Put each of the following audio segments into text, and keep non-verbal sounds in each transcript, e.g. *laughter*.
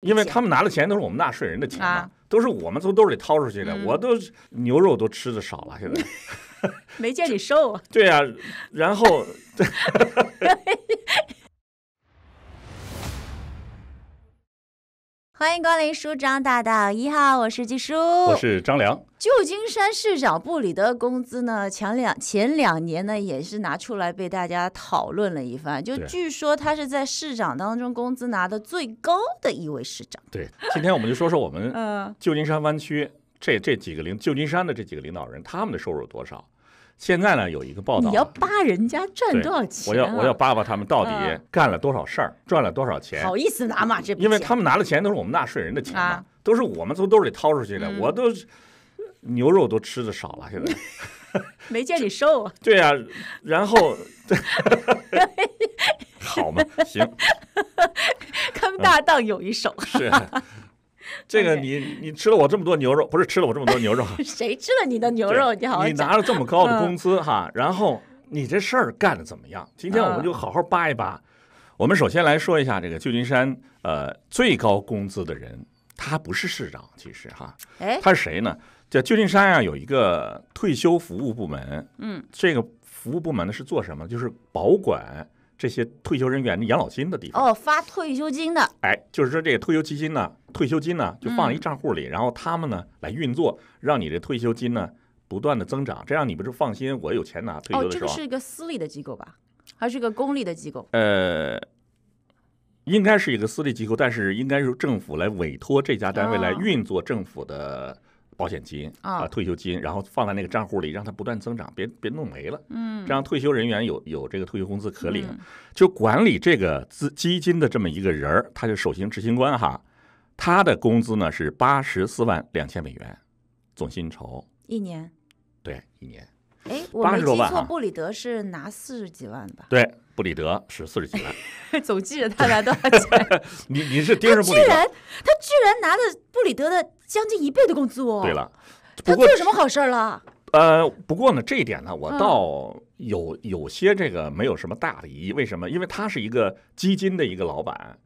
因为他们拿的钱都是我们纳税人的钱嘛，都是我们从兜里掏出去的。我都牛肉都吃的少了，现在 *laughs* 没见你瘦。对呀，然后。*laughs* 欢迎光临叔张大大一号，我是季叔，我是张良。旧金山市长布里德工资呢，前两前两年呢也是拿出来被大家讨论了一番，就据说他是在市长当中工资拿的最高的一位市长。对，今天我们就说说我们嗯旧金山湾区这这几个领旧金山的这几个领导人他们的收入多少。现在呢，有一个报道，你要扒人家赚多少钱？我要我要扒扒他们到底干了多少事儿，赚了多少钱？好意思拿吗？这因为他们拿的钱都是我们纳税人的钱嘛，都是我们从兜里掏出去的，我都牛肉都吃的少了，现在 *laughs* 没见你瘦。啊？*laughs* 对啊，然后，*laughs* 好嘛，行，他们搭档有一手。是。这个你你吃了我这么多牛肉，不是吃了我这么多牛肉。*laughs* 谁吃了你的牛肉？你你拿了这么高的工资哈，然后你这事儿干的怎么样？今天我们就好好扒一扒。我们首先来说一下这个旧金山呃最高工资的人，他不是市长，其实哈，哎，他是谁呢？叫旧金山啊有一个退休服务部门，嗯，这个服务部门呢是做什么？就是保管。这些退休人员的养老金的地方哦，发退休金的哎，就是说这个退休基金呢，退休金呢就放一账户里，然后他们呢来运作，让你的退休金呢不断的增长，这样你不是放心，我有钱拿退休的时候。哦，这个是一个私立的机构吧，还是一个公立的机构？呃，应该是一个私立机构，但是应该是政府来委托这家单位来运作政府的。保险金啊，退休金，然后放在那个账户里，让它不断增长，别别弄没了。嗯，这样退休人员有有这个退休工资可领。就管理这个资基金的这么一个人儿，他是首席执行官哈，他的工资呢是八十四万两千美元，总薪酬一年。对，一年。哎，我没记错，布里德是拿四十几万吧？对。布里德是四十几万，*laughs* 总记着他拿多少钱？*laughs* 你你是盯着布里德，他居然他居然拿了布里德的将近一倍的工资哦。对了，他做什么好事了？呃，不过呢，这一点呢，我倒有有些这个没有什么大的疑义。为什么？因为他是一个基金的一个老板，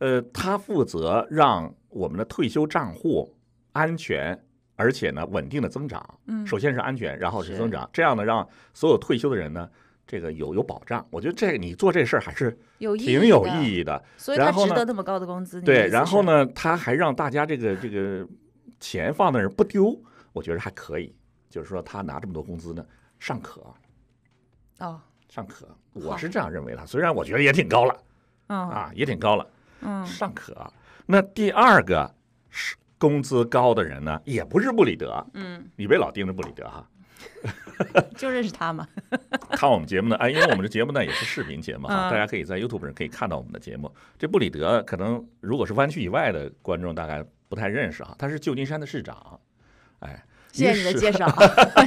呃，他负责让我们的退休账户安全，而且呢稳定的增长。嗯，首先是安全，然后是增长，这样呢，让所有退休的人呢。这个有有保障，我觉得这你做这事儿还是挺有意义的，所以他值得那么高的工资。对，然后呢，他还让大家这个这个钱放那儿不丢，我觉得还可以。就是说他拿这么多工资呢，尚可。哦，尚可，我是这样认为的。虽然我觉得也挺高了，啊，也挺高了，嗯尚可。那第二个是工资高的人呢，也不是布里德，嗯，你别老盯着布里德哈。*laughs* 就认识他嘛？*laughs* 看我们节目呢，哎，因为我们这节目呢也是视频节目哈，大家可以在 YouTube 上可以看到我们的节目。这布里德可能如果是湾区以外的观众，大概不太认识哈。他是旧金山的市长，哎，谢谢你的介绍，*laughs*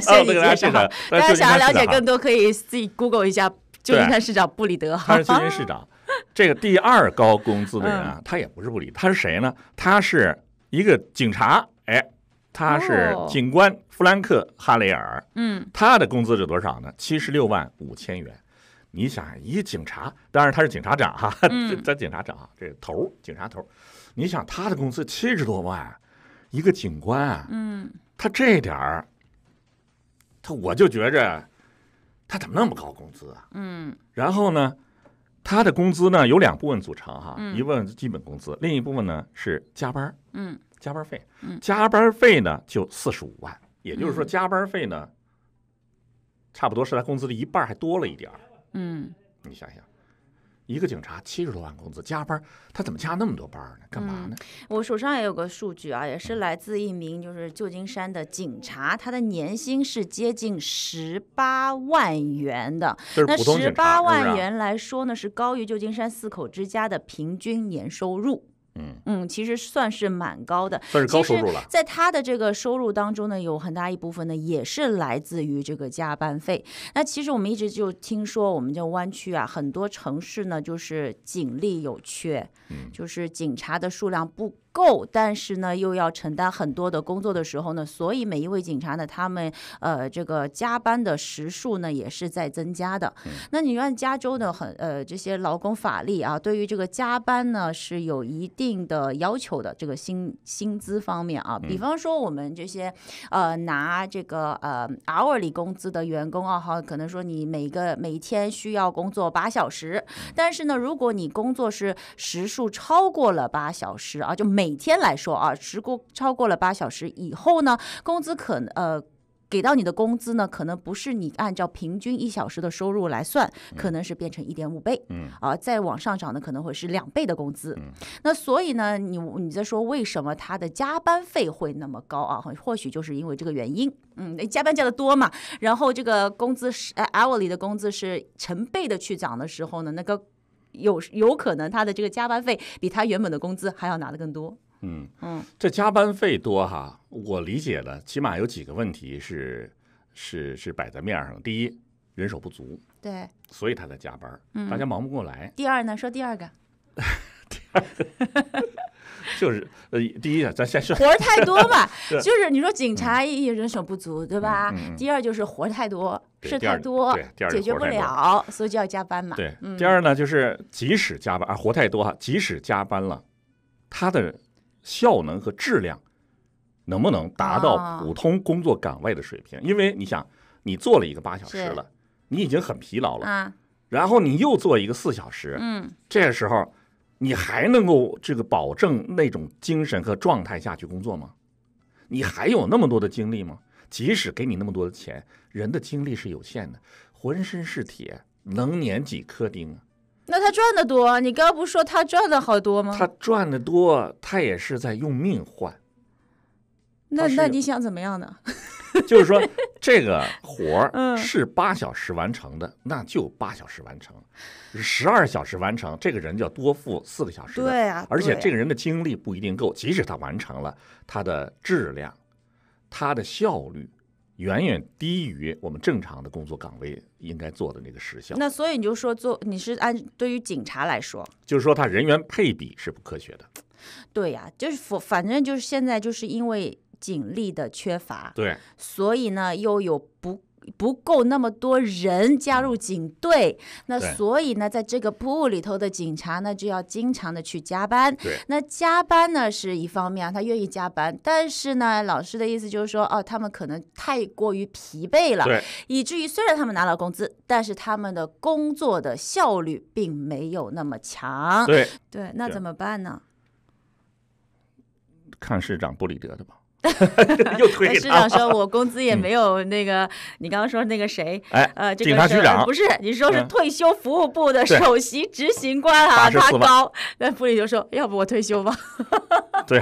谢谢你的介绍。大家想要了解更多，可以自己 Google 一下旧金山市长布里德。他是旧金山市长，这个第二高工资的人啊，他也不是布里，他是谁呢？他是一个警察，哎。他是警官弗兰克·哈雷尔，嗯，他的工资是多少呢？七十六万五千元。你想，一警察，当然他是警察长哈，咱 *laughs* 警察长这头警察头，你想他的工资七十多万，一个警官，嗯，他这点儿，他我就觉着，他怎么那么高工资啊？嗯。然后呢，他的工资呢有两部分组成哈，一部分基本工资，另一部分呢是加班儿，嗯。加班费，加班费呢就四十五万，也就是说加班费呢，差不多是他工资的一半还多了一点儿。嗯，你想想，一个警察七十多万工资，加班他怎么加那么多班呢？干嘛呢？我手上也有个数据啊，也是来自一名就是旧金山的警察，他的年薪是接近十八万元的。那十八万元来说呢，是高于旧金山四口之家的平均年收入。嗯嗯，其实算是蛮高的，算是高收入了。在他的这个收入当中呢，有很大一部分呢，也是来自于这个加班费。那其实我们一直就听说，我们叫湾区啊，很多城市呢，就是警力有缺，嗯，就是警察的数量不。够，但是呢，又要承担很多的工作的时候呢，所以每一位警察呢，他们呃这个加班的时数呢也是在增加的。那你按加州的很呃这些劳工法律啊，对于这个加班呢是有一定的要求的，这个薪薪资方面啊，比方说我们这些呃拿这个呃 hourly 工资的员工啊，哈，可能说你每个每天需要工作八小时，但是呢，如果你工作是时数超过了八小时啊，就每每天来说啊，时股超过了八小时以后呢，工资可能呃，给到你的工资呢，可能不是你按照平均一小时的收入来算，可能是变成一点五倍，嗯啊，再往上涨呢，可能会是两倍的工资。嗯，那所以呢，你你在说为什么他的加班费会那么高啊？或许就是因为这个原因。嗯，加班加的多嘛，然后这个工资是 r l 里的工资是成倍的去涨的时候呢，那个。有有可能他的这个加班费比他原本的工资还要拿的更多。嗯嗯，这加班费多哈，我理解的起码有几个问题是是是摆在面上。第一，人手不足。对。所以他在加班，大家忙不过来。第二呢？说第二个。第二。就是呃，第一啊，咱先说活儿太多嘛，*laughs* 就是你说警察人手不足，对吧？第二就是活儿太多，事太多，解决不了，所以就要加班嘛。对，第二呢，就是即使加班啊，活太多哈，即使加班了，它的效能和质量能不能达到普通工作岗位的水平？因为你想，你做了一个八小时了，你已经很疲劳了，然后你又做一个四小时，嗯，这个时候。你还能够这个保证那种精神和状态下去工作吗？你还有那么多的精力吗？即使给你那么多的钱，人的精力是有限的，浑身是铁能粘几颗钉啊？那他赚的多，你刚刚不说他赚的好多吗？他赚的多，他也是在用命换。那那你想怎么样呢？*laughs* 就是说，这个活儿是八小时完成的，那就八小时完成；十二小时完成，这个人就要多付四个小时。对啊，而且这个人的精力不一定够，即使他完成了，他的质量、他的效率远远低于我们正常的工作岗位应该做的那个时效。那所以你就说，做你是按对于警察来说，就是说他人员配比是不科学的。对呀，就是反反正就是现在就是因为。警力的缺乏，对，所以呢，又有不不够那么多人加入警队，那所以呢，在这个铺里头的警察呢，就要经常的去加班。那加班呢是一方面，他愿意加班，但是呢，老师的意思就是说，哦，他们可能太过于疲惫了，以至于虽然他们拿了工资，但是他们的工作的效率并没有那么强。对，对，那怎么办呢？看市长布里德的吧。*laughs* 又推给他。市长说：“我工资也没有那个，你刚刚说那个谁？哎，呃，警察局长不是，你说是退休服务部的首席执行官啊？他高。那副理就说：要不我退休吧？*laughs* 对，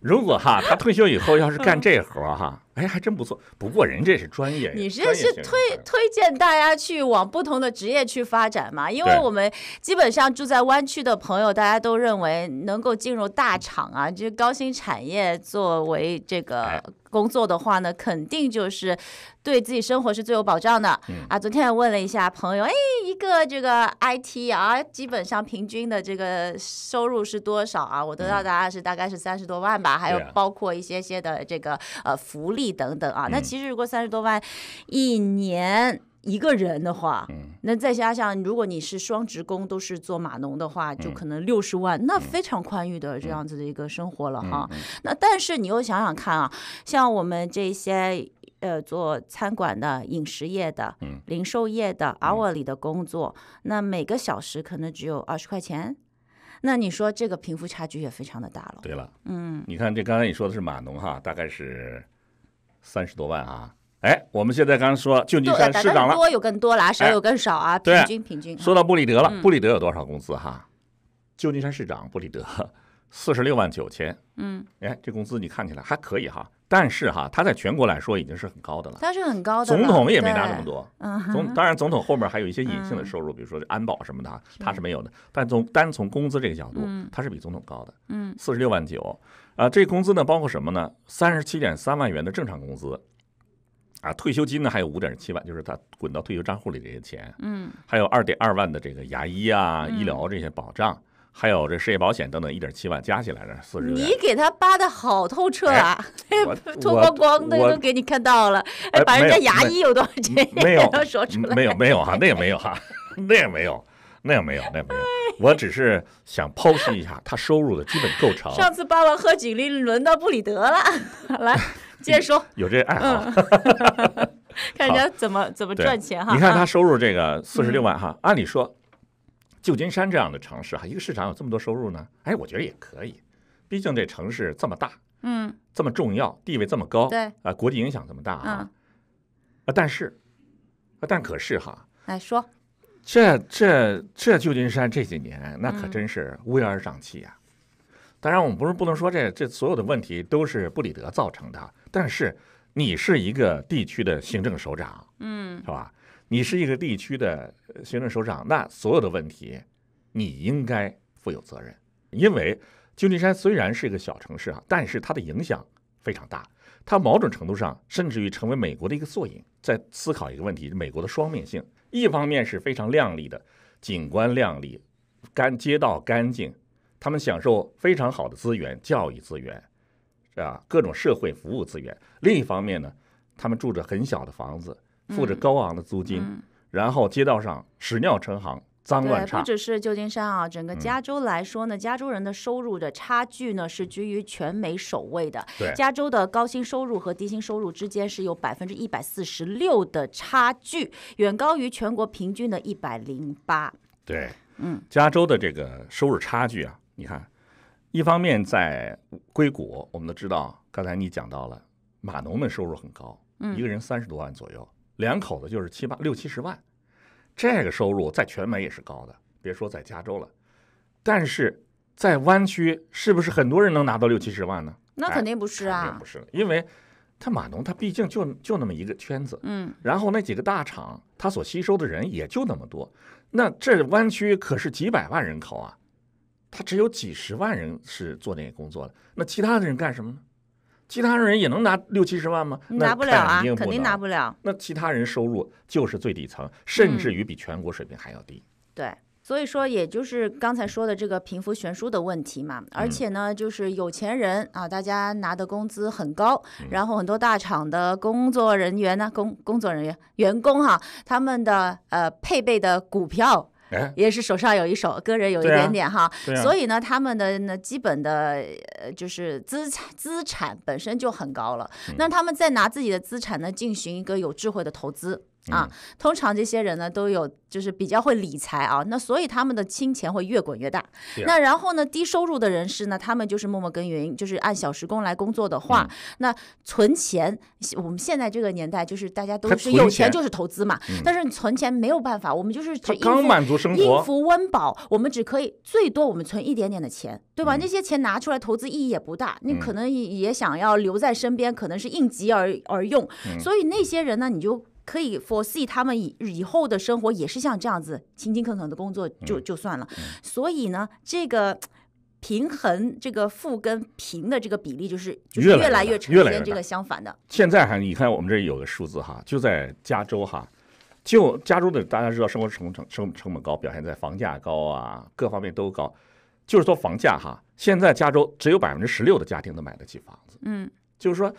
如果哈，他退休以后要是干这活哈。”哎，还真不错。不过人这是专业，你这是推推荐大家去往不同的职业去发展嘛？因为我们基本上住在湾区的朋友，大家都认为能够进入大厂啊，这高新产业作为这个工作的话呢，肯定就是对自己生活是最有保障的。啊，昨天也问了一下朋友，哎，一个这个 IT 啊，基本上平均的这个收入是多少啊？我得到答案是大概是三十多万吧，还有包括一些些的这个呃福利。等等啊，那其实如果三十多万一年一个人的话，那再加上如果你是双职工，都是做码农的话，就可能六十万，那非常宽裕的这样子的一个生活了哈。那但是你又想想看啊，像我们这些呃做餐馆的、饮食业的、零售业的 hour 里的工作，那每个小时可能只有二十块钱，那你说这个贫富差距也非常的大了。对了，嗯，你看这刚才你说的是码农哈，大概是。三十多万啊！哎，我们现在刚刚说旧金山市长了，多有更多拿，少有更少啊。对，平均平均。说到布里德了，布里德有多少工资哈？旧金山市长布里德四十六万九千。嗯，哎，这工资你看起来还可以哈，但是哈，他在全国来说已经是很高的了。他是很高的。总统也没拿那么多。嗯，总 *laughs* 当然总统后面还有一些隐性的收入，比如说安保什么的，他是没有的。但从单从工资这个角度，他是比总统高的。嗯，四十六万九。啊，这工资呢包括什么呢？三十七点三万元的正常工资，啊，退休金呢还有五点七万，就是他滚到退休账户里这些钱，嗯，还有二点二万的这个牙医啊、医疗这些保障，还有这失业保险等等，一点七万加起来的四十。你给他扒的好透彻啊，脱光光的都给你看到了，把人家牙医有多少钱没有说出来？没有没有哈，那也没有哈，*laughs* 那也没有。那没有，那没有，我只是想剖析一下他收入的基本构成。上次爸爸喝几粒，轮到布里德了，来 *laughs* 接着说。有这爱好，看人家怎么怎么赚钱哈。你看他收入这个四十六万哈，按理说，旧金山这样的城市哈，一个市场有这么多收入呢？哎，我觉得也可以，毕竟这城市这么大，嗯，这么重要，地位这么高，对，啊，国际影响这么大啊，啊，但是啊，但可是哈，来说。这这这旧金山这几年那可真是乌烟瘴气啊！当然，我们不是不能说这这所有的问题都是布里德造成的。但是，你是一个地区的行政首长，嗯，是吧？你是一个地区的行政首长，那所有的问题你应该负有责任。因为旧金山虽然是一个小城市啊，但是它的影响非常大，它某种程度上甚至于成为美国的一个缩影。在思考一个问题：美国的双面性。一方面是非常亮丽的景观，亮丽，干街道干净，他们享受非常好的资源，教育资源，啊，各种社会服务资源。另一方面呢，他们住着很小的房子，付着高昂的租金，然后街道上屎尿成行。对，不只是旧金山啊，整个加州来说呢，加州人的收入的差距呢是居于全美首位的。对，加州的高薪收入和低薪收入之间是有百分之一百四十六的差距，远高于全国平均的一百零八。对，嗯，加州的这个收入差距啊，你看，一方面在硅谷，我们都知道，刚才你讲到了码农们收入很高，嗯，一个人三十多万左右，两口子就是七八六七十万。这个收入在全美也是高的，别说在加州了。但是，在湾区是不是很多人能拿到六七十万呢？那肯定不是啊，肯定不是。因为，他码农他毕竟就就那么一个圈子，嗯。然后那几个大厂，他所吸收的人也就那么多。那这湾区可是几百万人口啊，他只有几十万人是做那个工作的，那其他的人干什么呢？其他人也能拿六七十万吗？拿不了啊，肯定拿不了。那其他人收入就是最底层，甚至于比全国水平还要低。对，所以说也就是刚才说的这个贫富悬殊的问题嘛。而且呢，就是有钱人啊，大家拿的工资很高，然后很多大厂的工作人员呢，工工作人员、员工哈，他们的呃配备的股票。也是手上有一手，个人有一点点哈，所以呢，他们的呢基本的呃就是资产资产本身就很高了，那他们在拿自己的资产呢进行一个有智慧的投资。啊，通常这些人呢都有就是比较会理财啊，那所以他们的金钱会越滚越大。那然后呢，低收入的人士呢，他们就是默默耕耘，就是按小时工来工作的话，那存钱，我们现在这个年代就是大家都是有钱就是投资嘛，但是你存钱没有办法，我们就是只刚满足生活，应付温饱，我们只可以最多我们存一点点的钱，对吧？那些钱拿出来投资意义也不大，你可能也想要留在身边，可能是应急而而用，所以那些人呢，你就。可以 foresee 他们以以后的生活也是像这样子勤勤恳恳的工作就就算了，所以呢，这个平衡这个富跟贫的这个比例就是越来越呈现这个相反的。现在哈，你看我们这有个数字哈，就在加州哈，就加州的大家知道生活成本成成本高，表现在房价高啊，各方面都高。就是说房价哈，现在加州只有百分之十六的家庭能买得起房子，嗯，就是说。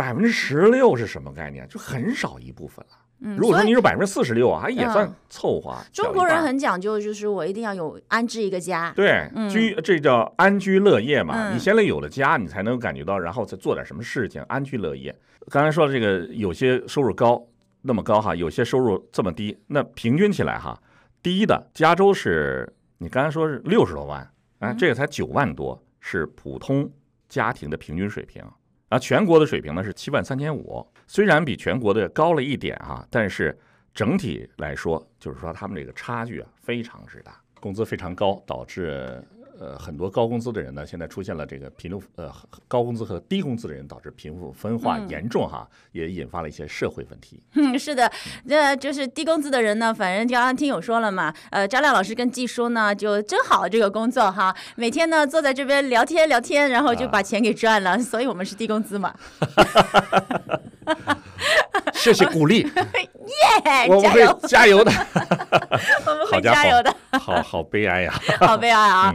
百分之十六是什么概念？就很少一部分了。嗯，如果说你有百分之四十六啊，还也算凑合。中国人很讲究，就是我一定要有安置一个家。对，居这叫安居乐业嘛。你先得有了家，你才能感觉到，然后再做点什么事情，安居乐业。刚才说的这个，有些收入高那么高哈，有些收入这么低，那平均起来哈，低的加州是，你刚才说是六十多万，啊，这个才九万多，是普通家庭的平均水平。啊，全国的水平呢是七万三千五，虽然比全国的高了一点啊，但是整体来说，就是说他们这个差距啊非常之大，工资非常高，导致。呃，很多高工资的人呢，现在出现了这个贫富呃高工资和低工资的人导致贫富分化严重哈，也引发了一些社会问题。嗯，*laughs* 是的，那就是低工资的人呢，反正刚刚听友说了嘛，呃，张亮老师跟季叔呢就真好这个工作哈，每天呢坐在这边聊天聊天，然后就把钱给赚了，*laughs* 所以我们是低工资嘛。*laughs* 谢谢鼓励，耶，加油加油的，我们会加油的。好好悲哀呀，好悲哀啊。